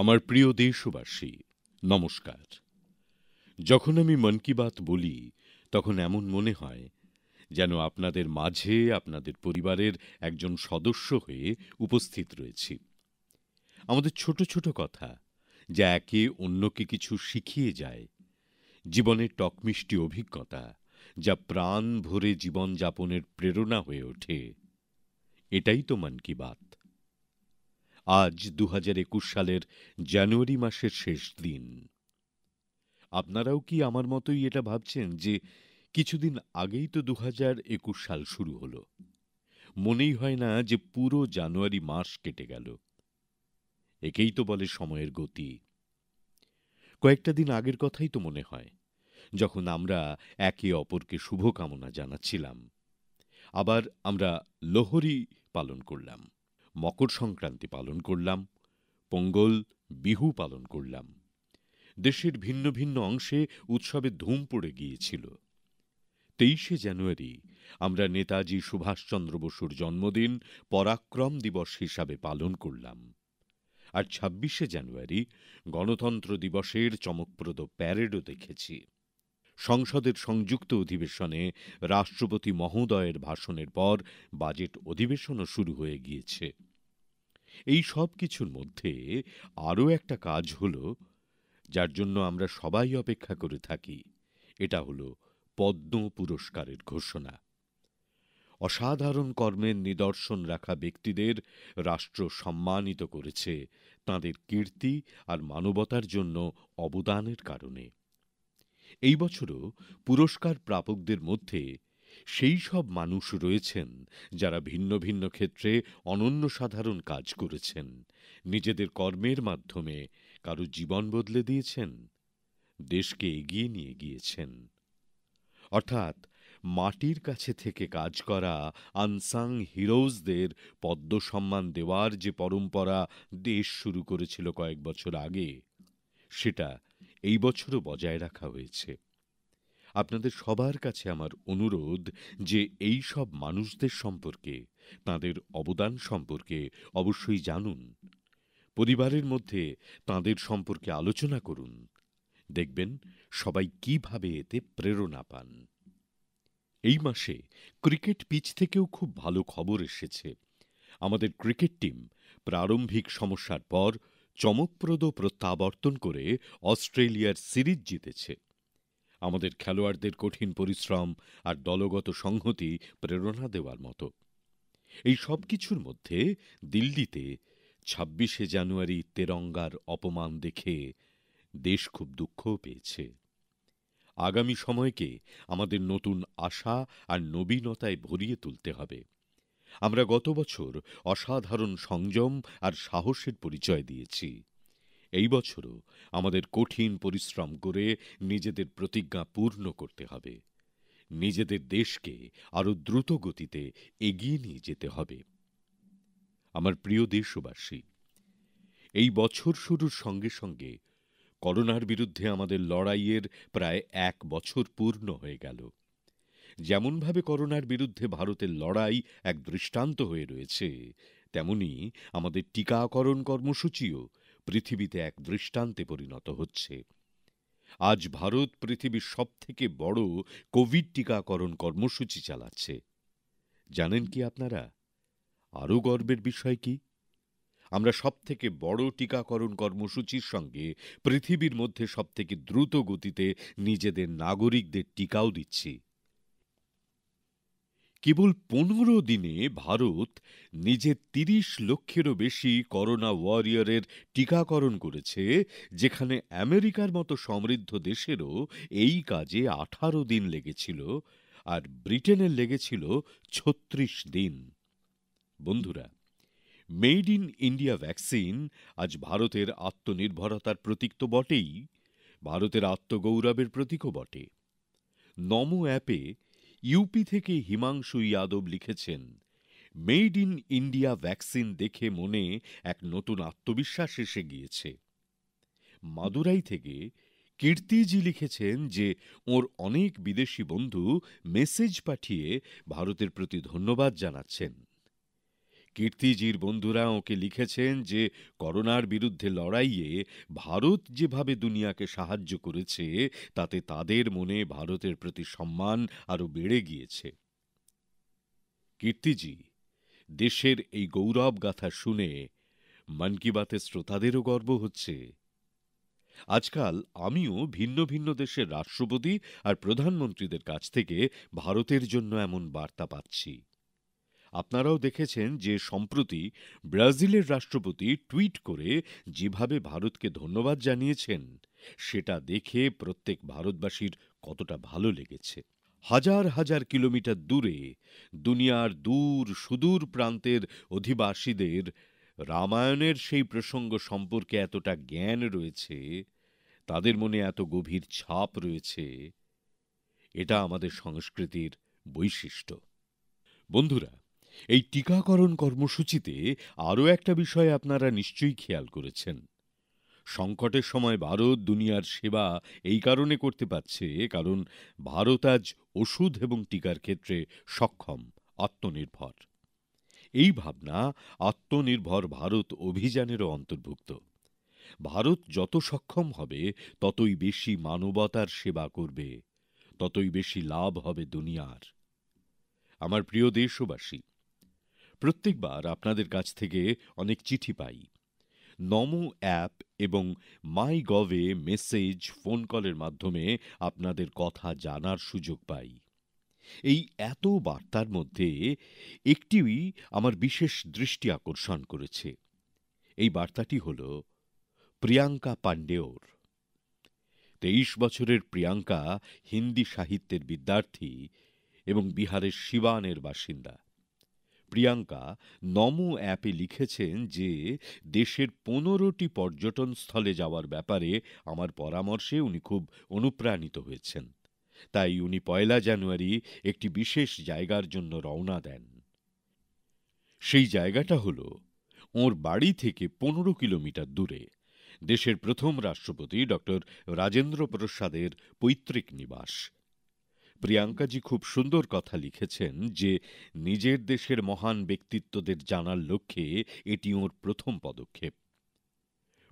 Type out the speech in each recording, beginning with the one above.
আমার প্রিয় দেশবাসী নমস্কার যখন আমি মন কি বাত বলি তখন এমন মনে হয় যেন আপনাদের মাঝে আপনাদের পরিবারের একজন সদস্য হয়ে উপস্থিত রয়েছি আমাদের ছোট ছোট কথা যা একে অন্যকে কিছু শিখিয়ে যায় জীবনের টকমিষ্টি অভিজ্ঞতা যা প্রাণ ভরে জীবনযাপনের প্রেরণা হয়ে ওঠে এটাই তো মন কি বাত আজ দু সালের জানুয়ারি মাসের শেষ দিন আপনারাও কি আমার মতোই এটা ভাবছেন যে কিছুদিন আগেই তো দু সাল শুরু হলো মনেই হয় না যে পুরো জানুয়ারি মাস কেটে গেল একেই তো বলে সময়ের গতি কয়েকটা দিন আগের কথাই তো মনে হয় যখন আমরা একে অপরকে শুভকামনা জানাচ্ছিলাম আবার আমরা লোহরি পালন করলাম মকর সংক্রান্তি পালন করলাম পঙ্গল বিহু পালন করলাম দেশের ভিন্ন ভিন্ন অংশে উৎসবে ধুম পড়ে গিয়েছিল তেইশে জানুয়ারি আমরা নেতাজি সুভাষচন্দ্র বসুর জন্মদিন পরাক্রম দিবস হিসাবে পালন করলাম আর ছাব্বিশে জানুয়ারি গণতন্ত্র দিবসের চমকপ্রদ প্যারেডও দেখেছি সংসদের সংযুক্ত অধিবেশনে রাষ্ট্রপতি মহোদয়ের ভাষণের পর বাজেট অধিবেশনও শুরু হয়ে গিয়েছে এই সব কিছুর মধ্যে আরও একটা কাজ হল যার জন্য আমরা সবাই অপেক্ষা করে থাকি এটা হল পদ্ম পুরস্কারের ঘোষণা অসাধারণ কর্মের নিদর্শন রাখা ব্যক্তিদের রাষ্ট্র সম্মানিত করেছে তাঁদের কীর্তি আর মানবতার জন্য অবদানের কারণে এই বছরও পুরস্কার প্রাপকদের মধ্যে সেই সব মানুষ রয়েছেন যারা ভিন্ন ভিন্ন ক্ষেত্রে অনন্য সাধারণ কাজ করেছেন নিজেদের কর্মের মাধ্যমে কারো জীবন বদলে দিয়েছেন দেশকে এগিয়ে নিয়ে গিয়েছেন অর্থাৎ মাটির কাছে থেকে কাজ করা আনসাং হিরোজদের পদ্ম সম্মান দেওয়ার যে পরম্পরা দেশ শুরু করেছিল কয়েক বছর আগে সেটা এই বছরও বজায় রাখা হয়েছে আপনাদের সবার কাছে আমার অনুরোধ যে এই সব মানুষদের সম্পর্কে তাদের অবদান সম্পর্কে অবশ্যই জানুন পরিবারের মধ্যে তাদের সম্পর্কে আলোচনা করুন দেখবেন সবাই কিভাবে এতে প্রেরণা পান এই মাসে ক্রিকেট পিচ থেকেও খুব ভালো খবর এসেছে আমাদের ক্রিকেট টিম প্রারম্ভিক সমস্যার পর চমকপ্রদ প্রত্যাবর্তন করে অস্ট্রেলিয়ার সিরিজ জিতেছে আমাদের খেলোয়াড়দের কঠিন পরিশ্রম আর দলগত সংহতি প্রেরণা দেওয়ার মতো এই সব কিছুর মধ্যে দিল্লিতে ছাব্বিশে জানুয়ারি তেরঙ্গার অপমান দেখে দেশ খুব দুঃখও পেয়েছে আগামী সময়কে আমাদের নতুন আশা আর নবীনতায় ভরিয়ে তুলতে হবে আমরা গত বছর অসাধারণ সংযম আর সাহসের পরিচয় দিয়েছি এই বছরও আমাদের কঠিন পরিশ্রম করে নিজেদের প্রতিজ্ঞা পূর্ণ করতে হবে নিজেদের দেশকে আরও দ্রুত গতিতে এগিয়ে নিয়ে যেতে হবে আমার প্রিয় দেশবাসী এই বছর শুরুর সঙ্গে সঙ্গে করোনার বিরুদ্ধে আমাদের লড়াইয়ের প্রায় এক বছর পূর্ণ হয়ে গেল যেমনভাবে করোনার বিরুদ্ধে ভারতের লড়াই এক দৃষ্টান্ত হয়ে রয়েছে তেমনি আমাদের টিকাকরণ কর্মসূচিও পৃথিবীতে এক দৃষ্টান্তে পরিণত হচ্ছে আজ ভারত পৃথিবীর সবথেকে বড় কোভিড টিকাকরণ কর্মসূচি চালাচ্ছে জানেন কি আপনারা আরও গর্বের বিষয় কি আমরা সবথেকে বড় টিকাকরণ কর্মসূচির সঙ্গে পৃথিবীর মধ্যে সবথেকে দ্রুত গতিতে নিজেদের নাগরিকদের টিকাও দিচ্ছি কেবল পনেরো দিনে ভারত নিজের তিরিশ লক্ষেরও বেশি করোনা ওয়ারিয়রের টিকাকরণ করেছে যেখানে আমেরিকার মতো সমৃদ্ধ দেশেরও এই কাজে আঠারো দিন লেগেছিল আর ব্রিটেনের লেগেছিল ছত্রিশ দিন বন্ধুরা মেড ইন ইন্ডিয়া ভ্যাকসিন আজ ভারতের আত্মনির্ভরতার প্রতীক তো বটেই ভারতের আত্মগৌরবের প্রতীকও বটে নমো অ্যাপে ইউপি থেকে হিমাংশু যাদব লিখেছেন মেড ইন ইন্ডিয়া ভ্যাকসিন দেখে মনে এক নতুন আত্মবিশ্বাস এসে গিয়েছে মাদুরাই থেকে কীর্তিজি লিখেছেন যে ওর অনেক বিদেশি বন্ধু মেসেজ পাঠিয়ে ভারতের প্রতি ধন্যবাদ জানাচ্ছেন কীর্তিজির বন্ধুরা ওকে লিখেছেন যে করোনার বিরুদ্ধে লড়াইয়ে ভারত যেভাবে দুনিয়াকে সাহায্য করেছে তাতে তাদের মনে ভারতের প্রতি সম্মান আরও বেড়ে গিয়েছে কীর্তিজি দেশের এই গৌরব গাথা শুনে মন কি বাতের শ্রোতাদেরও গর্ব হচ্ছে আজকাল আমিও ভিন্ন ভিন্ন দেশের রাষ্ট্রপতি আর প্রধানমন্ত্রীদের কাছ থেকে ভারতের জন্য এমন বার্তা পাচ্ছি আপনারাও দেখেছেন যে সম্প্রতি ব্রাজিলের রাষ্ট্রপতি টুইট করে যেভাবে ভারতকে ধন্যবাদ জানিয়েছেন সেটা দেখে প্রত্যেক ভারতবাসীর কতটা ভালো লেগেছে হাজার হাজার কিলোমিটার দূরে দুনিয়ার দূর সুদূর প্রান্তের অধিবাসীদের রামায়ণের সেই প্রসঙ্গ সম্পর্কে এতটা জ্ঞান রয়েছে তাদের মনে এত গভীর ছাপ রয়েছে এটা আমাদের সংস্কৃতির বৈশিষ্ট্য বন্ধুরা এই টিকাকরণ কর্মসূচিতে আরও একটা বিষয় আপনারা নিশ্চয়ই খেয়াল করেছেন সংকটের সময় ভারত দুনিয়ার সেবা এই কারণে করতে পারছে কারণ ভারত আজ ওষুধ এবং টিকার ক্ষেত্রে সক্ষম আত্মনির্ভর এই ভাবনা আত্মনির্ভর ভারত অভিযানেরও অন্তর্ভুক্ত ভারত যত সক্ষম হবে ততই বেশি মানবতার সেবা করবে ততই বেশি লাভ হবে দুনিয়ার আমার প্রিয় দেশবাসী প্রত্যেকবার আপনাদের কাছ থেকে অনেক চিঠি পাই নমো অ্যাপ এবং মাই গভে মেসেজ ফোন কলের মাধ্যমে আপনাদের কথা জানার সুযোগ পাই এই এত বার্তার মধ্যে একটিই আমার বিশেষ দৃষ্টি আকর্ষণ করেছে এই বার্তাটি হল প্রিয়াঙ্কা পাণ্ডেওর তেইশ বছরের প্রিয়াঙ্কা হিন্দি সাহিত্যের বিদ্যার্থী এবং বিহারের শিবানের বাসিন্দা প্রিয়াঙ্কা নমো অ্যাপে লিখেছেন যে দেশের পনেরোটি পর্যটন স্থলে যাওয়ার ব্যাপারে আমার পরামর্শে উনি খুব অনুপ্রাণিত হয়েছেন তাই উনি পয়লা জানুয়ারি একটি বিশেষ জায়গার জন্য রওনা দেন সেই জায়গাটা হল ওর বাড়ি থেকে পনেরো কিলোমিটার দূরে দেশের প্রথম রাষ্ট্রপতি ড রাজেন্দ্র প্রসাদের পৈতৃক নিবাস প্রিয়াঙ্কাজি খুব সুন্দর কথা লিখেছেন যে নিজের দেশের মহান ব্যক্তিত্বদের জানার লক্ষ্যে এটি ওঁর প্রথম পদক্ষেপ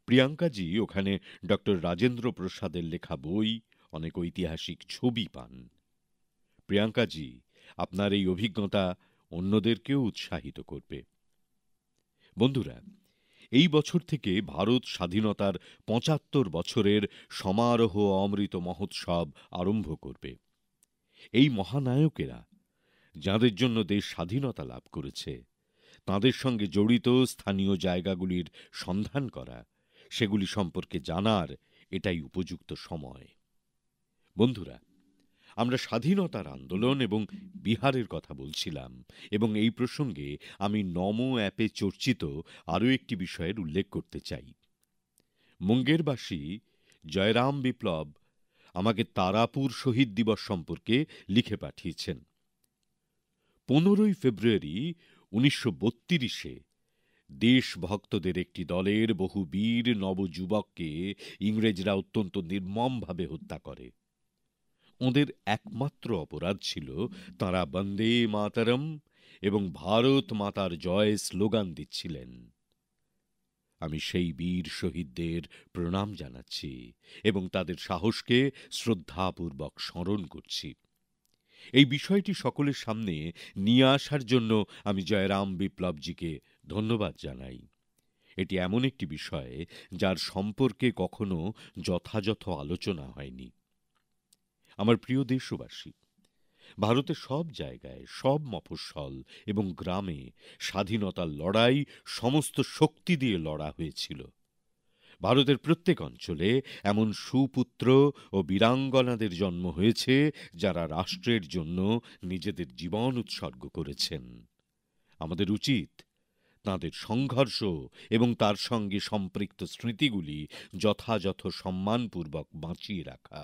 প্রিয়াঙ্কাজি ওখানে ডক্টর রাজেন্দ্র প্রসাদের লেখা বই অনেক ঐতিহাসিক ছবি পান প্রিয়াঙ্কাজি আপনার এই অভিজ্ঞতা অন্যদেরকেও উৎসাহিত করবে বন্ধুরা এই বছর থেকে ভারত স্বাধীনতার পঁচাত্তর বছরের সমারোহ অমৃত মহোৎসব আরম্ভ করবে এই মহানায়কেরা যাঁদের জন্য দেশ স্বাধীনতা লাভ করেছে তাঁদের সঙ্গে জড়িত স্থানীয় জায়গাগুলির সন্ধান করা সেগুলি সম্পর্কে জানার এটাই উপযুক্ত সময় বন্ধুরা আমরা স্বাধীনতার আন্দোলন এবং বিহারের কথা বলছিলাম এবং এই প্রসঙ্গে আমি নমো অ্যাপে চর্চিত আরও একটি বিষয়ের উল্লেখ করতে চাই মুঙ্গেরবাসী জয়রাম বিপ্লব আমাকে তারাপুর শহীদ দিবস সম্পর্কে লিখে পাঠিয়েছেন পনেরোই ফেব্রুয়ারি উনিশশো বত্রিশে দেশভক্তদের একটি দলের বহু বীর নবযুবককে ইংরেজরা অত্যন্ত নির্মমভাবে হত্যা করে ওদের একমাত্র অপরাধ ছিল তারা বন্দে মাতারম এবং ভারত মাতার জয় স্লোগান দিচ্ছিলেন আমি সেই বীর শহীদদের প্রণাম জানাচ্ছি এবং তাদের সাহসকে শ্রদ্ধাপূর্বক স্মরণ করছি এই বিষয়টি সকলের সামনে নিয়ে আসার জন্য আমি জয়রাম বিপ্লবজিকে ধন্যবাদ জানাই এটি এমন একটি বিষয় যার সম্পর্কে কখনো যথাযথ আলোচনা হয়নি আমার প্রিয় দেশবাসী ভারতের সব জায়গায় সব মফস্বল এবং গ্রামে স্বাধীনতার লড়াই সমস্ত শক্তি দিয়ে লড়া হয়েছিল ভারতের প্রত্যেক অঞ্চলে এমন সুপুত্র ও বীরাঙ্গনাদের জন্ম হয়েছে যারা রাষ্ট্রের জন্য নিজেদের জীবন উৎসর্গ করেছেন আমাদের উচিত তাঁদের সংঘর্ষ এবং তার সঙ্গে সম্পৃক্ত স্মৃতিগুলি যথাযথ সম্মানপূর্বক বাঁচিয়ে রাখা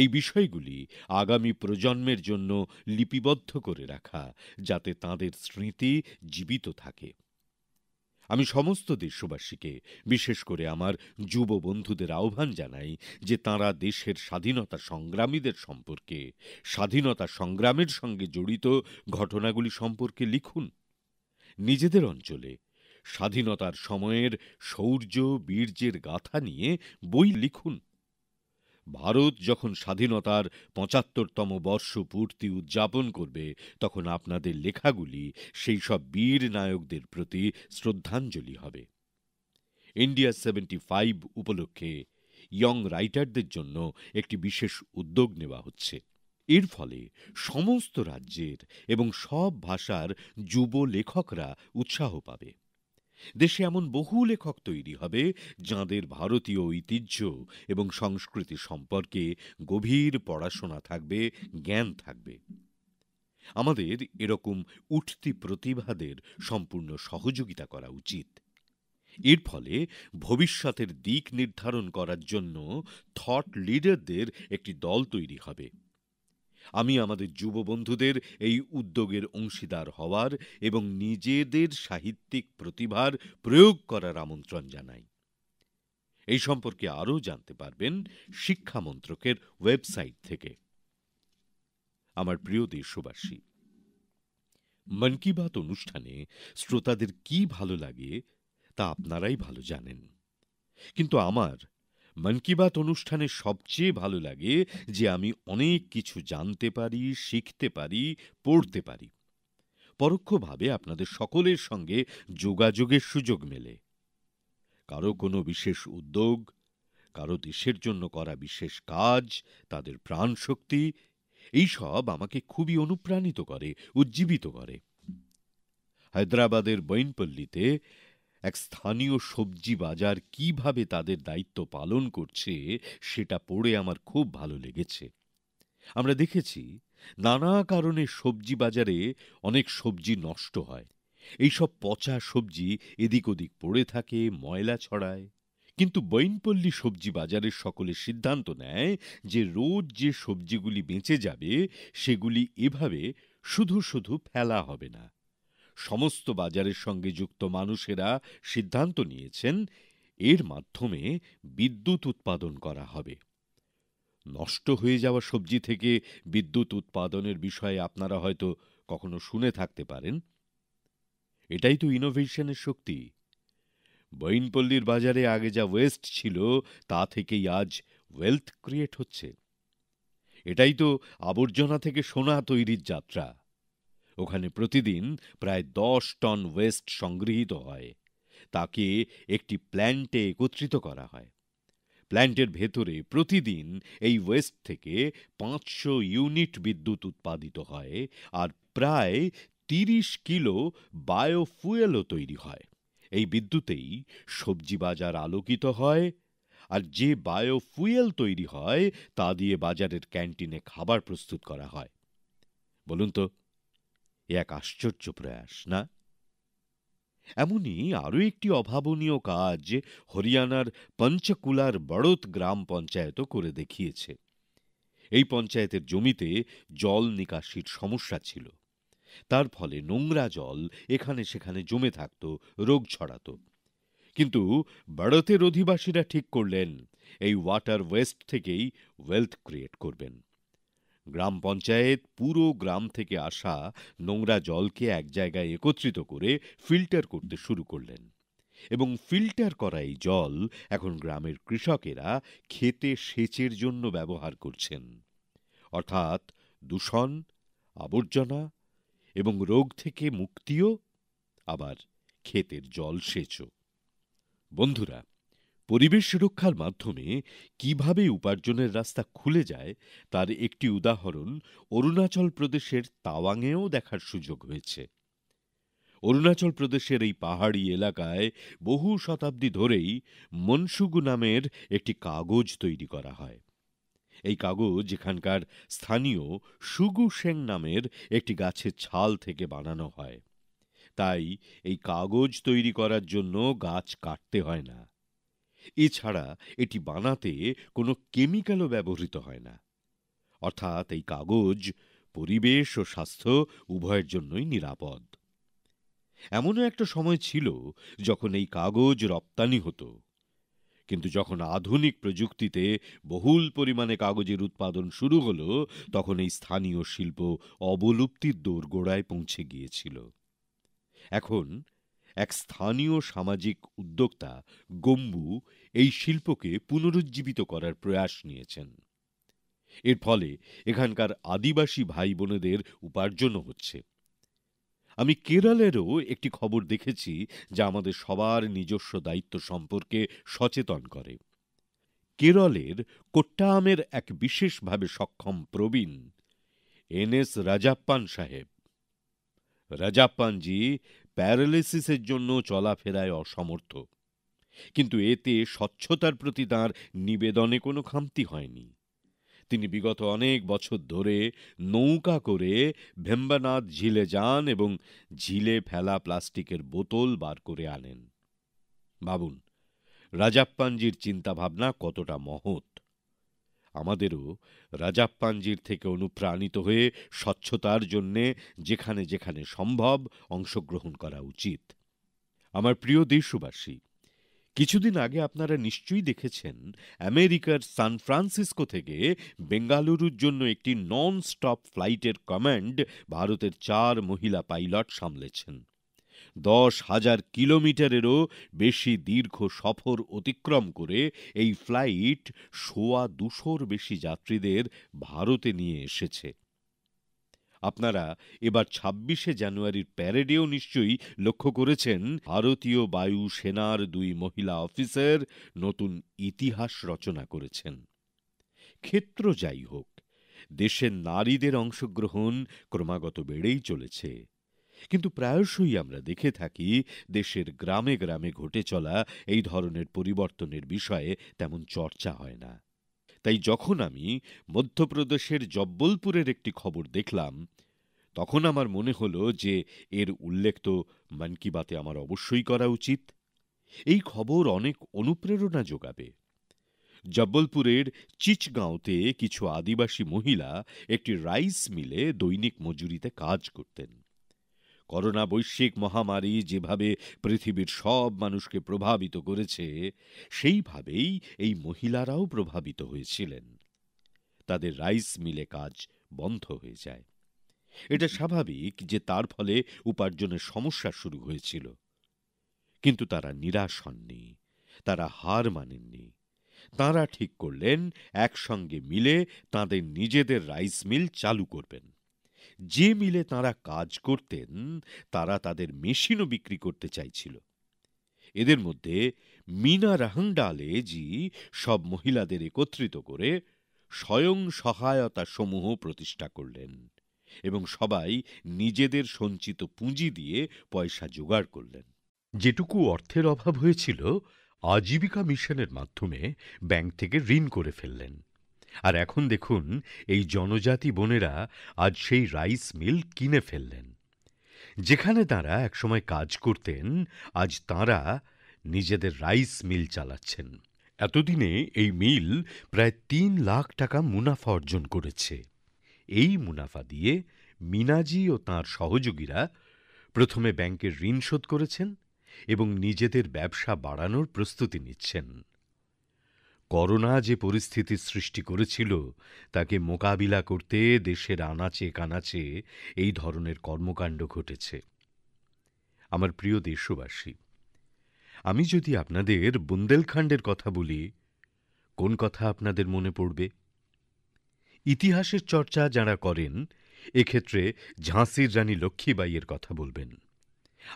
এই বিষয়গুলি আগামী প্রজন্মের জন্য লিপিবদ্ধ করে রাখা যাতে তাঁদের স্মৃতি জীবিত থাকে আমি সমস্ত দেশবাসীকে বিশেষ করে আমার যুব বন্ধুদের আহ্বান জানাই যে তাঁরা দেশের স্বাধীনতা সংগ্রামীদের সম্পর্কে স্বাধীনতা সংগ্রামের সঙ্গে জড়িত ঘটনাগুলি সম্পর্কে লিখুন নিজেদের অঞ্চলে স্বাধীনতার সময়ের শৌর্য বীর্যের গাথা নিয়ে বই লিখুন ভারত যখন স্বাধীনতার পঁচাত্তরতম বর্ষপূর্তি উদযাপন করবে তখন আপনাদের লেখাগুলি সেই সব বীর নায়কদের প্রতি শ্রদ্ধাঞ্জলি হবে ইন্ডিয়া সেভেন্টি ফাইভ উপলক্ষে ইয়ং রাইটারদের জন্য একটি বিশেষ উদ্যোগ নেওয়া হচ্ছে এর ফলে সমস্ত রাজ্যের এবং সব ভাষার যুব লেখকরা উৎসাহ পাবে দেশে এমন বহু লেখক তৈরি হবে যাঁদের ভারতীয় ঐতিহ্য এবং সংস্কৃতি সম্পর্কে গভীর পড়াশোনা থাকবে জ্ঞান থাকবে আমাদের এরকম উঠতি প্রতিভাদের সম্পূর্ণ সহযোগিতা করা উচিত এর ফলে ভবিষ্যতের দিক নির্ধারণ করার জন্য থট লিডারদের একটি দল তৈরি হবে আমি আমাদের যুব বন্ধুদের এই উদ্যোগের অংশীদার হওয়ার এবং নিজেদের সাহিত্যিক প্রতিভার প্রয়োগ করার আমন্ত্রণ জানাই এই সম্পর্কে আরও জানতে পারবেন শিক্ষা মন্ত্রকের ওয়েবসাইট থেকে আমার প্রিয় দেশবাসী মন কি বাত অনুষ্ঠানে শ্রোতাদের কি ভালো লাগে তা আপনারাই ভালো জানেন কিন্তু আমার মন কি বাত অনুষ্ঠানে সবচেয়ে ভালো লাগে যে আমি অনেক কিছু জানতে পারি শিখতে পারি পড়তে পারি পরোক্ষভাবে আপনাদের সকলের সঙ্গে যোগাযোগের সুযোগ মেলে কারো কোনো বিশেষ উদ্যোগ কারো দেশের জন্য করা বিশেষ কাজ তাদের প্রাণশক্তি এইসব আমাকে খুবই অনুপ্রাণিত করে উজ্জীবিত করে হায়দ্রাবাদের বৈনপল্লীতে এক স্থানীয় সবজি বাজার কিভাবে তাদের দায়িত্ব পালন করছে সেটা পড়ে আমার খুব ভালো লেগেছে আমরা দেখেছি নানা কারণে সবজি বাজারে অনেক সবজি নষ্ট হয় এইসব পচা সবজি এদিক ওদিক পড়ে থাকে ময়লা ছড়ায় কিন্তু বৈনপল্লী সবজি বাজারের সকলে সিদ্ধান্ত নেয় যে রোজ যে সবজিগুলি বেঁচে যাবে সেগুলি এভাবে শুধু শুধু ফেলা হবে না সমস্ত বাজারের সঙ্গে যুক্ত মানুষেরা সিদ্ধান্ত নিয়েছেন এর মাধ্যমে বিদ্যুৎ উৎপাদন করা হবে নষ্ট হয়ে যাওয়া সবজি থেকে বিদ্যুৎ উৎপাদনের বিষয়ে আপনারা হয়তো কখনো শুনে থাকতে পারেন এটাই তো ইনোভেশনের শক্তি বইনপল্লীর বাজারে আগে যা ওয়েস্ট ছিল তা থেকেই আজ ওয়েলথ ক্রিয়েট হচ্ছে এটাই তো আবর্জনা থেকে সোনা তৈরির যাত্রা ওখানে প্রতিদিন প্রায় দশ টন ওয়েস্ট সংগৃহীত হয় তাকে একটি প্ল্যান্টে একত্রিত করা হয় প্ল্যান্টের ভেতরে প্রতিদিন এই ওয়েস্ট থেকে পাঁচশো ইউনিট বিদ্যুৎ উৎপাদিত হয় আর প্রায় তিরিশ কিলো বায়োফুয়েলও তৈরি হয় এই বিদ্যুতেই সবজি বাজার আলোকিত হয় আর যে বায়োফুয়েল তৈরি হয় তা দিয়ে বাজারের ক্যান্টিনে খাবার প্রস্তুত করা হয় বলুন তো এ এক আশ্চর্য প্রয়াস না এমনই আরও একটি অভাবনীয় কাজ হরিয়ানার পঞ্চকুলার বড়ত গ্রাম পঞ্চায়েতও করে দেখিয়েছে এই পঞ্চায়েতের জমিতে জল নিকাশির সমস্যা ছিল তার ফলে নোংরা জল এখানে সেখানে জমে থাকত রোগ ছড়াত কিন্তু বড়তের অধিবাসীরা ঠিক করলেন এই ওয়াটার ওয়েস্ট থেকেই ওয়েলথ ক্রিয়েট করবেন গ্রাম পঞ্চায়েত পুরো গ্রাম থেকে আসা নোংরা জলকে এক জায়গায় একত্রিত করে ফিল্টার করতে শুরু করলেন এবং ফিল্টার করা এই জল এখন গ্রামের কৃষকেরা খেতে সেচের জন্য ব্যবহার করছেন অর্থাৎ দূষণ আবর্জনা এবং রোগ থেকে মুক্তিও আবার ক্ষেতের জল সেচও বন্ধুরা পরিবেশ সুরক্ষার মাধ্যমে কিভাবে উপার্জনের রাস্তা খুলে যায় তার একটি উদাহরণ অরুণাচল প্রদেশের তাওয়াংয়েও দেখার সুযোগ হয়েছে অরুণাচল প্রদেশের এই পাহাড়ি এলাকায় বহু শতাব্দী ধরেই মনসুগু নামের একটি কাগজ তৈরি করা হয় এই কাগজ এখানকার স্থানীয় সুগু সেং নামের একটি গাছের ছাল থেকে বানানো হয় তাই এই কাগজ তৈরি করার জন্য গাছ কাটতে হয় না এছাড়া এটি বানাতে কোনো কেমিক্যালও ব্যবহৃত হয় না অর্থাৎ এই কাগজ পরিবেশ ও স্বাস্থ্য উভয়ের জন্যই নিরাপদ এমনও একটা সময় ছিল যখন এই কাগজ রপ্তানি হতো কিন্তু যখন আধুনিক প্রযুক্তিতে বহুল পরিমাণে কাগজের উৎপাদন শুরু হল তখন এই স্থানীয় শিল্প অবলুপ্তির দোরগোড়ায় পৌঁছে গিয়েছিল এখন এক স্থানীয় সামাজিক উদ্যোক্তা গম্বু এই শিল্পকে পুনরুজ্জীবিত করার প্রয়াস নিয়েছেন এর ফলে এখানকার আদিবাসী ভাই বোনেদের উপার্জনও হচ্ছে আমি কেরলেরও একটি খবর দেখেছি যা আমাদের সবার নিজস্ব দায়িত্ব সম্পর্কে সচেতন করে কেরলের কোট্টায়ামের এক বিশেষভাবে সক্ষম প্রবীণ এন এস রাজাপ্পান সাহেব রাজাপ্পানজি প্যারালিসিসের জন্য চলাফেরায় অসমর্থ কিন্তু এতে স্বচ্ছতার প্রতি তাঁর নিবেদনে কোনো খামতি হয়নি তিনি বিগত অনেক বছর ধরে নৌকা করে ভেম্বানাথ ঝিলে যান এবং ঝিলে ফেলা প্লাস্টিকের বোতল বার করে আনেন ভাবুন রাজাপ্পানজির চিন্তাভাবনা কতটা মহৎ আমাদেরও রাজাপ্পানজির থেকে অনুপ্রাণিত হয়ে স্বচ্ছতার জন্যে যেখানে যেখানে সম্ভব অংশগ্রহণ করা উচিত আমার প্রিয় দেশবাসী কিছুদিন আগে আপনারা নিশ্চয়ই দেখেছেন আমেরিকার সান ফ্রান্সিসকো থেকে বেঙ্গালুরুর জন্য একটি নন স্টপ ফ্লাইটের কমান্ড ভারতের চার মহিলা পাইলট সামলেছেন দশ হাজার কিলোমিটারেরও বেশি দীর্ঘ সফর অতিক্রম করে এই ফ্লাইট সোয়া দুশোর বেশি যাত্রীদের ভারতে নিয়ে এসেছে আপনারা এবার ছাব্বিশে জানুয়ারির প্যারেডেও নিশ্চয়ই লক্ষ্য করেছেন ভারতীয় বায়ু সেনার দুই মহিলা অফিসার নতুন ইতিহাস রচনা করেছেন ক্ষেত্র যাই হোক দেশের নারীদের অংশগ্রহণ ক্রমাগত বেড়েই চলেছে কিন্তু প্রায়শই আমরা দেখে থাকি দেশের গ্রামে গ্রামে ঘটে চলা এই ধরনের পরিবর্তনের বিষয়ে তেমন চর্চা হয় না তাই যখন আমি মধ্যপ্রদেশের জব্বলপুরের একটি খবর দেখলাম তখন আমার মনে হল যে এর উল্লেখ তো মন কি বাতে আমার অবশ্যই করা উচিত এই খবর অনেক অনুপ্রেরণা যোগাবে জব্বলপুরের চিচগাঁওতে কিছু আদিবাসী মহিলা একটি রাইস মিলে দৈনিক মজুরিতে কাজ করতেন করোনা বৈশ্বিক মহামারী যেভাবে পৃথিবীর সব মানুষকে প্রভাবিত করেছে সেইভাবেই এই মহিলারাও প্রভাবিত হয়েছিলেন তাদের রাইস মিলে কাজ বন্ধ হয়ে যায় এটা স্বাভাবিক যে তার ফলে উপার্জনের সমস্যা শুরু হয়েছিল কিন্তু তারা নিরাশ হননি তারা হার মানেননি তারা ঠিক করলেন একসঙ্গে মিলে তাদের নিজেদের রাইস মিল চালু করবেন যে মিলে তারা কাজ করতেন তারা তাদের মেশিনও বিক্রি করতে চাইছিল এদের মধ্যে মিনা রাহংডালে জি সব মহিলাদের একত্রিত করে স্বয়ং সহায়তা সমূহ প্রতিষ্ঠা করলেন এবং সবাই নিজেদের সঞ্চিত পুঁজি দিয়ে পয়সা জোগাড় করলেন যেটুকু অর্থের অভাব হয়েছিল আজীবিকা মিশনের মাধ্যমে ব্যাংক থেকে ঋণ করে ফেললেন আর এখন দেখুন এই জনজাতি বোনেরা আজ সেই রাইস মিল কিনে ফেললেন যেখানে তাঁরা একসময় কাজ করতেন আজ তাঁরা নিজেদের রাইস মিল চালাচ্ছেন এতদিনে এই মিল প্রায় তিন লাখ টাকা মুনাফা অর্জন করেছে এই মুনাফা দিয়ে মিনাজি ও তাঁর সহযোগীরা প্রথমে ব্যাংকের ঋণ শোধ করেছেন এবং নিজেদের ব্যবসা বাড়ানোর প্রস্তুতি নিচ্ছেন করোনা যে পরিস্থিতির সৃষ্টি করেছিল তাকে মোকাবিলা করতে দেশের আনাচে কানাচে এই ধরনের কর্মকাণ্ড ঘটেছে আমার প্রিয় দেশবাসী আমি যদি আপনাদের বুন্দেলখণ্ডের কথা বলি কোন কথা আপনাদের মনে পড়বে ইতিহাসের চর্চা যাঁরা করেন এক্ষেত্রে ঝাঁসির রানী লক্ষ্মীবাইয়ের কথা বলবেন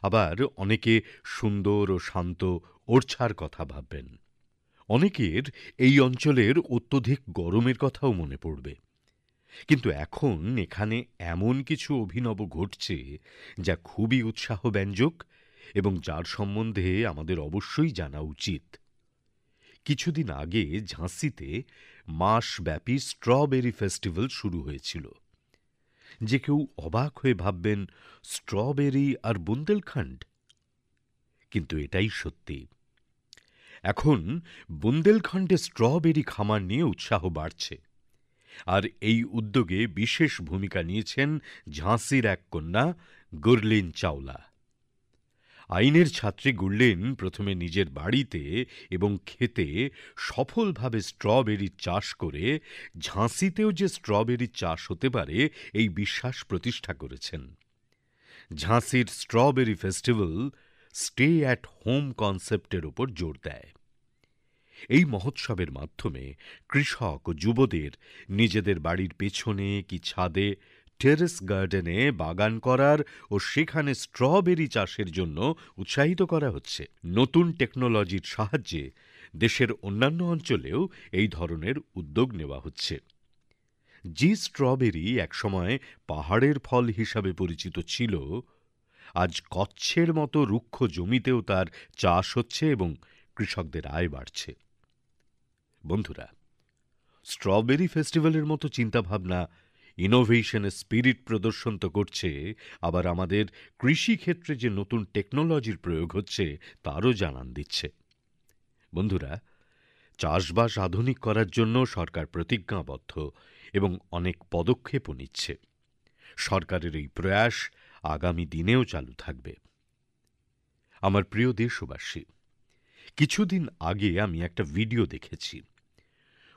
আবার অনেকে সুন্দর ও শান্ত ওরছার কথা ভাববেন অনেকের এই অঞ্চলের অত্যধিক গরমের কথাও মনে পড়বে কিন্তু এখন এখানে এমন কিছু অভিনব ঘটছে যা খুবই উৎসাহব্যঞ্জক এবং যার সম্বন্ধে আমাদের অবশ্যই জানা উচিত কিছুদিন আগে ঝাঁসিতে মাসব্যাপী স্ট্রবেরি ফেস্টিভ্যাল শুরু হয়েছিল যে কেউ অবাক হয়ে ভাববেন স্ট্রবেরি আর বুন্দেলখণ্ড কিন্তু এটাই সত্যি এখন বুন্দেলখণ্ডে স্ট্রবেরি খামার নিয়ে উৎসাহ বাড়ছে আর এই উদ্যোগে বিশেষ ভূমিকা নিয়েছেন ঝাঁসির এক কন্যা গুরলিন চাওলা আইনের ছাত্রী গুরলিন প্রথমে নিজের বাড়িতে এবং খেতে সফলভাবে স্ট্রবেরি চাষ করে ঝাঁসিতেও যে স্ট্রবেরি চাষ হতে পারে এই বিশ্বাস প্রতিষ্ঠা করেছেন ঝাঁসির strawberry festival stay at home কনসেপ্টের ওপর জোর দেয় এই মহোৎসবের মাধ্যমে কৃষক ও যুবদের নিজেদের বাড়ির পেছনে কি ছাদে টেরেস গার্ডেনে বাগান করার ও সেখানে স্ট্রবেরি চাষের জন্য উৎসাহিত করা হচ্ছে নতুন টেকনোলজির সাহায্যে দেশের অন্যান্য অঞ্চলেও এই ধরনের উদ্যোগ নেওয়া হচ্ছে যে স্ট্রবেরি একসময় পাহাড়ের ফল হিসাবে পরিচিত ছিল আজ কচ্ছের মতো রুক্ষ জমিতেও তার চাষ হচ্ছে এবং কৃষকদের আয় বাড়ছে বন্ধুরা স্ট্রবেরি ফেস্টিভ্যালের মতো চিন্তাভাবনা ইনোভেশনের স্পিরিট প্রদর্শন তো করছে আবার আমাদের কৃষিক্ষেত্রে যে নতুন টেকনোলজির প্রয়োগ হচ্ছে তারও জানান দিচ্ছে বন্ধুরা চাষবাস আধুনিক করার জন্য সরকার প্রতিজ্ঞাবদ্ধ এবং অনেক পদক্ষেপও নিচ্ছে সরকারের এই প্রয়াস আগামী দিনেও চালু থাকবে আমার প্রিয় দেশবাসী কিছুদিন আগে আমি একটা ভিডিও দেখেছি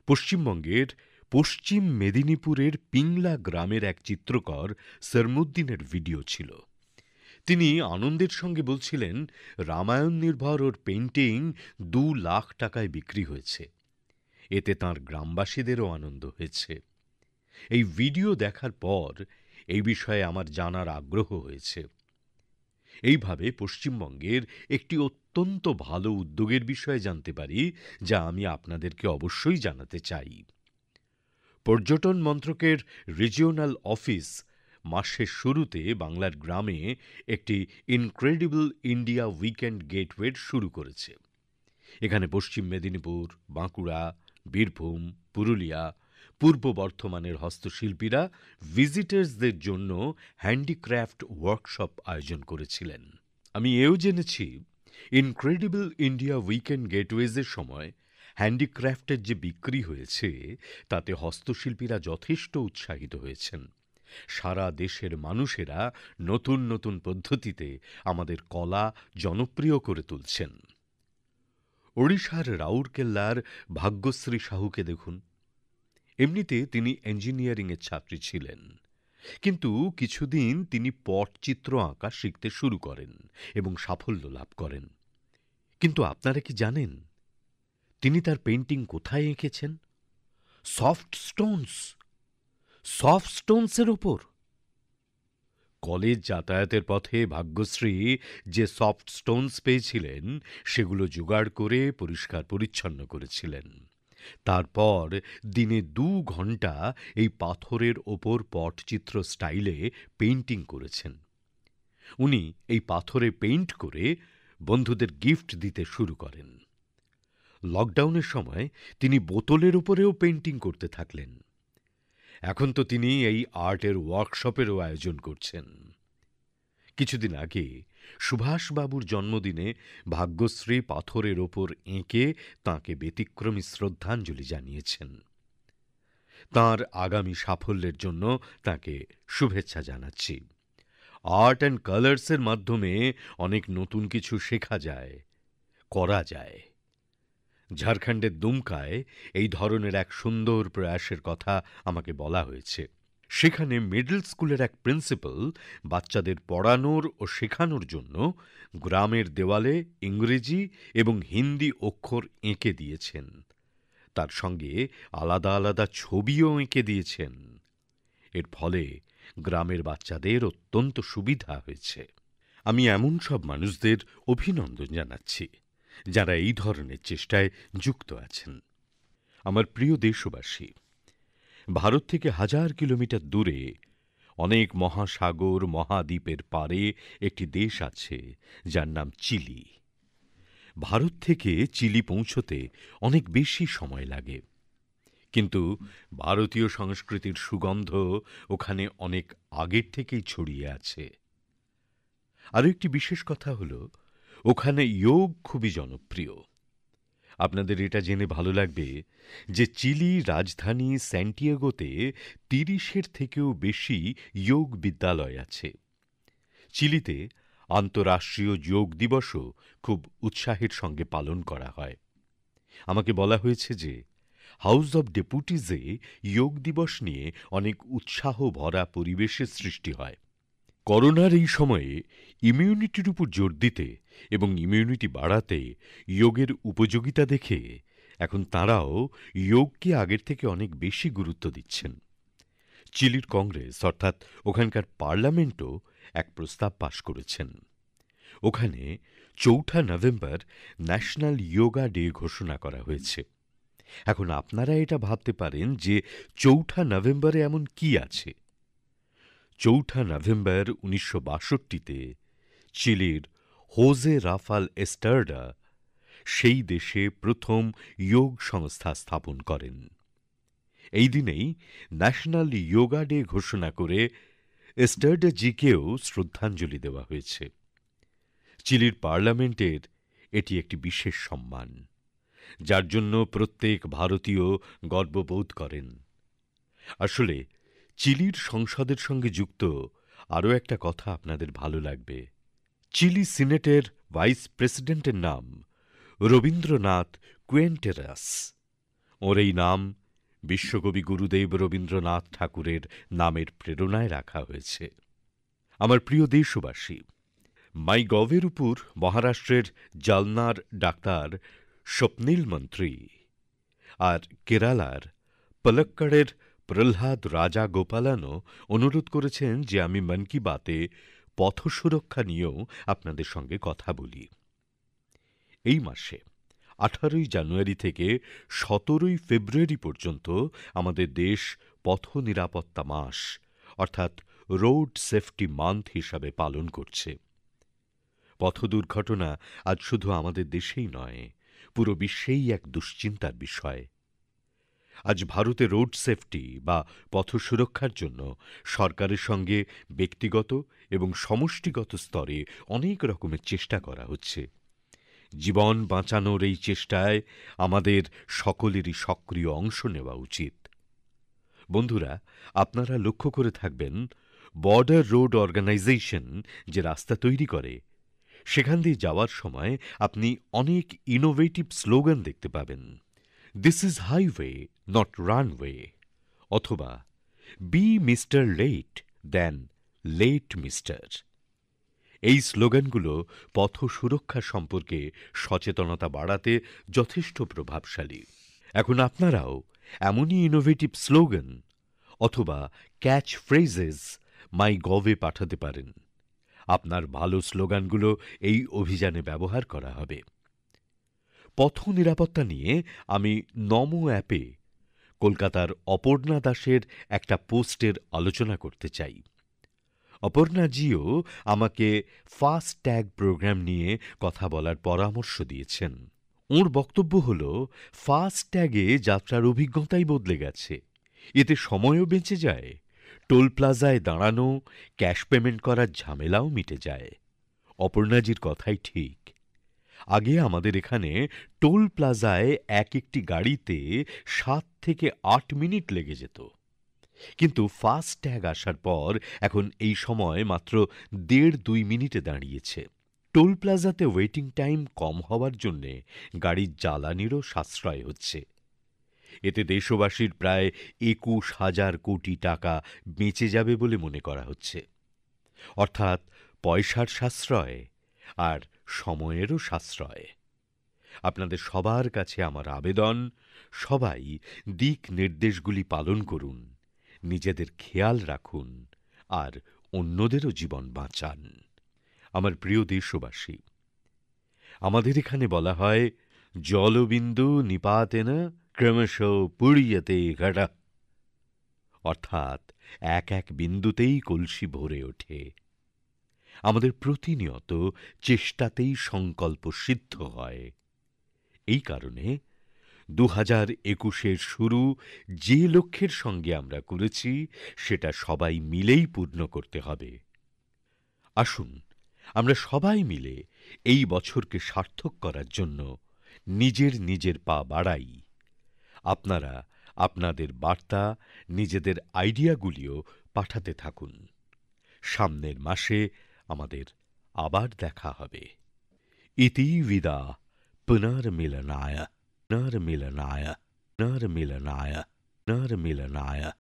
পশ্চিমবঙ্গের পশ্চিম মেদিনীপুরের পিংলা গ্রামের এক চিত্রকর সরমুদ্দিনের ভিডিও ছিল তিনি আনন্দের সঙ্গে বলছিলেন রামায়ণ নির্ভর ওর পেন্টিং দু লাখ টাকায় বিক্রি হয়েছে এতে তার গ্রামবাসীদেরও আনন্দ হয়েছে এই ভিডিও দেখার পর এই বিষয়ে আমার জানার আগ্রহ হয়েছে এইভাবে পশ্চিমবঙ্গের একটি অত্যন্ত ভালো উদ্যোগের বিষয়ে জানতে পারি যা আমি আপনাদেরকে অবশ্যই জানাতে চাই পর্যটন মন্ত্রকের রিজিওনাল অফিস মাসের শুরুতে বাংলার গ্রামে একটি ইনক্রেডিবল ইন্ডিয়া উইকেন্ড গেটওয়ে শুরু করেছে এখানে পশ্চিম মেদিনীপুর বাঁকুড়া বীরভূম পুরুলিয়া পূর্ব বর্ধমানের হস্তশিল্পীরা ভিজিটার্সদের জন্য হ্যান্ডিক্রাফ্ট ওয়ার্কশপ আয়োজন করেছিলেন আমি এও জেনেছি ইনক্রেডিবল ইন্ডিয়া উইকেন্ড গেটওয়েজের সময় হ্যান্ডিক্রাফ্টের যে বিক্রি হয়েছে তাতে হস্তশিল্পীরা যথেষ্ট উৎসাহিত হয়েছেন সারা দেশের মানুষেরা নতুন নতুন পদ্ধতিতে আমাদের কলা জনপ্রিয় করে তুলছেন ওড়িশার রাউরকেল্লার ভাগ্যশ্রী সাহুকে দেখুন এমনিতে তিনি ইঞ্জিনিয়ারিংয়ের ছাত্রী ছিলেন কিন্তু কিছুদিন তিনি পটচিত্র আঁকা শিখতে শুরু করেন এবং সাফল্য লাভ করেন কিন্তু আপনারা কি জানেন তিনি তার পেন্টিং কোথায় এঁকেছেন সফট স্টোনস সফট স্টোনসের ওপর কলেজ যাতায়াতের পথে ভাগ্যশ্রী যে সফট স্টোনস পেয়েছিলেন সেগুলো জোগাড় করে পরিষ্কার পরিচ্ছন্ন করেছিলেন তারপর দিনে দু ঘণ্টা এই পাথরের ওপর পটচিত্র স্টাইলে পেইন্টিং করেছেন উনি এই পাথরে পেইন্ট করে বন্ধুদের গিফট দিতে শুরু করেন লকডাউনের সময় তিনি বোতলের উপরেও পেইন্টিং করতে থাকলেন এখন তো তিনি এই আর্টের ওয়ার্কশপেরও আয়োজন করছেন কিছুদিন আগে সুভাষবাবুর জন্মদিনে ভাগ্যশ্রী পাথরের ওপর এঁকে তাঁকে ব্যতিক্রমী শ্রদ্ধাঞ্জলি জানিয়েছেন তার আগামী সাফল্যের জন্য তাকে শুভেচ্ছা জানাচ্ছি আর্ট অ্যান্ড কালার্সের মাধ্যমে অনেক নতুন কিছু শেখা যায় করা যায় ঝাড়খণ্ডের দুমকায় এই ধরনের এক সুন্দর প্রয়াসের কথা আমাকে বলা হয়েছে সেখানে মিডল স্কুলের এক প্রিন্সিপাল বাচ্চাদের পড়ানোর ও শেখানোর জন্য গ্রামের দেওয়ালে ইংরেজি এবং হিন্দি অক্ষর এঁকে দিয়েছেন তার সঙ্গে আলাদা আলাদা ছবিও এঁকে দিয়েছেন এর ফলে গ্রামের বাচ্চাদের অত্যন্ত সুবিধা হয়েছে আমি এমন সব মানুষদের অভিনন্দন জানাচ্ছি যারা এই ধরনের চেষ্টায় যুক্ত আছেন আমার প্রিয় দেশবাসী ভারত থেকে হাজার কিলোমিটার দূরে অনেক মহাসাগর মহাদ্বীপের পারে একটি দেশ আছে যার নাম চিলি ভারত থেকে চিলি পৌঁছতে অনেক বেশি সময় লাগে কিন্তু ভারতীয় সংস্কৃতির সুগন্ধ ওখানে অনেক আগের থেকেই ছড়িয়ে আছে আরও একটি বিশেষ কথা হল ওখানে যোগ খুবই জনপ্রিয় আপনাদের এটা জেনে ভালো লাগবে যে চিলি রাজধানী স্যান্টিয়াগোতে তিরিশের থেকেও বেশি যোগ বিদ্যালয় আছে চিলিতে আন্তঃরাষ্ট্রীয় যোগ দিবসও খুব উৎসাহের সঙ্গে পালন করা হয় আমাকে বলা হয়েছে যে হাউস অব ডেপুটিজে যোগ দিবস নিয়ে অনেক উৎসাহ ভরা পরিবেশের সৃষ্টি হয় করোনার এই সময়ে ইমিউনিটির উপর জোর দিতে এবং ইমিউনিটি বাড়াতে যোগের উপযোগিতা দেখে এখন তাঁরাও যোগকে আগের থেকে অনেক বেশি গুরুত্ব দিচ্ছেন চিলির কংগ্রেস অর্থাৎ ওখানকার পার্লামেন্টও এক প্রস্তাব পাশ করেছেন ওখানে চৌঠা নভেম্বর ন্যাশনাল যোগা ডে ঘোষণা করা হয়েছে এখন আপনারা এটা ভাবতে পারেন যে চৌঠা নভেম্বরে এমন কি আছে চৌঠা নভেম্বর উনিশশো বাষট্টিতে চিলির হোজে রাফাল এস্টার্ডা সেই দেশে প্রথম যোগ সংস্থা স্থাপন করেন এই দিনেই ন্যাশনাল ইয়োগা ডে ঘোষণা করে এস্টার্ডাজিকেও শ্রদ্ধাঞ্জলি দেওয়া হয়েছে চিলির পার্লামেন্টের এটি একটি বিশেষ সম্মান যার জন্য প্রত্যেক ভারতীয় গর্ববোধ করেন আসলে চিলির সংসদের সঙ্গে যুক্ত আরও একটা কথা আপনাদের ভালো লাগবে চিলি সিনেটের ভাইস প্রেসিডেন্টের নাম রবীন্দ্রনাথ কুয়েন্টেরাস ওর এই নাম বিশ্বকবি গুরুদেব রবীন্দ্রনাথ ঠাকুরের নামের প্রেরণায় রাখা হয়েছে আমার প্রিয় দেশবাসী মাই গভের উপর মহারাষ্ট্রের জালনার ডাক্তার স্বপ্নীল মন্ত্রী আর কেরালার পলক্কড়ের প্রহ্লাদ রাজা গোপালানও অনুরোধ করেছেন যে আমি মন কি বাতে পথ সুরক্ষা নিয়েও আপনাদের সঙ্গে কথা বলি এই মাসে আঠারোই জানুয়ারি থেকে সতেরোই ফেব্রুয়ারি পর্যন্ত আমাদের দেশ পথ নিরাপত্তা মাস অর্থাৎ রোড সেফটি মান্থ হিসাবে পালন করছে পথ দুর্ঘটনা আজ শুধু আমাদের দেশেই নয় পুরো বিশ্বেই এক দুশ্চিন্তার বিষয় আজ ভারতে রোড সেফটি বা পথ সুরক্ষার জন্য সরকারের সঙ্গে ব্যক্তিগত এবং সমষ্টিগত স্তরে অনেক রকমের চেষ্টা করা হচ্ছে জীবন বাঁচানোর এই চেষ্টায় আমাদের সকলেরই সক্রিয় অংশ নেওয়া উচিত বন্ধুরা আপনারা লক্ষ্য করে থাকবেন বর্ডার রোড অর্গানাইজেশন যে রাস্তা তৈরি করে সেখান দিয়ে যাওয়ার সময় আপনি অনেক ইনোভেটিভ স্লোগান দেখতে পাবেন this is highway not runway অথবা be mister late than late mister এই স্লোগানগুলো পথ সুরক্ষা সম্পর্কে সচেতনতা বাড়াতে যথেষ্ট প্রভাবশালী এখন আপনারাও এমনই ইনোভেটিভ স্লোগান অথবা ক্যাচ ফ্রেজেস মাই গভে পাঠাতে পারেন আপনার ভালো স্লোগানগুলো এই অভিযানে ব্যবহার করা হবে পথ নিরাপত্তা নিয়ে আমি নমো অ্যাপে কলকাতার অপর্ণা দাসের একটা পোস্টের আলোচনা করতে চাই অপর্ণাজিও আমাকে ফাস্ট ট্যাগ প্রোগ্রাম নিয়ে কথা বলার পরামর্শ দিয়েছেন ওঁর বক্তব্য হল ফাস্ট ট্যাগে যাত্রার অভিজ্ঞতাই বদলে গেছে এতে সময়ও বেঁচে যায় টোল প্লাজায় দাঁড়ানো ক্যাশ পেমেন্ট করার ঝামেলাও মিটে যায় অপর্ণাজির কথাই ঠিক আগে আমাদের এখানে টোল প্লাজায় এক একটি গাড়িতে সাত থেকে আট মিনিট লেগে যেত কিন্তু ফাস্ট্যাগ আসার পর এখন এই সময় মাত্র দেড় দুই মিনিটে দাঁড়িয়েছে টোল প্লাজাতে ওয়েটিং টাইম কম হওয়ার জন্যে গাড়ির জ্বালানিরও সাশ্রয় হচ্ছে এতে দেশবাসীর প্রায় একুশ হাজার কোটি টাকা বেঁচে যাবে বলে মনে করা হচ্ছে অর্থাৎ পয়সার সাশ্রয় আর সময়েরও সাশ্রয় আপনাদের সবার কাছে আমার আবেদন সবাই দিক নির্দেশগুলি পালন করুন নিজেদের খেয়াল রাখুন আর অন্যদেরও জীবন বাঁচান আমার প্রিয় দেশবাসী আমাদের এখানে বলা হয় জলবিন্দু না ক্রমশ পুড়িয়েতে ঘাটা অর্থাৎ এক এক বিন্দুতেই কলসি ভরে ওঠে আমাদের প্রতিনিয়ত চেষ্টাতেই সংকল্প সিদ্ধ হয় এই কারণে একুশের শুরু যে লক্ষ্যের সঙ্গে আমরা করেছি সেটা সবাই মিলেই পূর্ণ করতে হবে আসুন আমরা সবাই মিলে এই বছরকে সার্থক করার জন্য নিজের নিজের পা বাড়াই আপনারা আপনাদের বার্তা নিজেদের আইডিয়াগুলিও পাঠাতে থাকুন সামনের মাসে আমাদের আবার দেখা হবে ইতি বিদা পুনর্মিলনায় পুনর্মিলনায় পুনর্মিলনায় পুনর্মিলনায়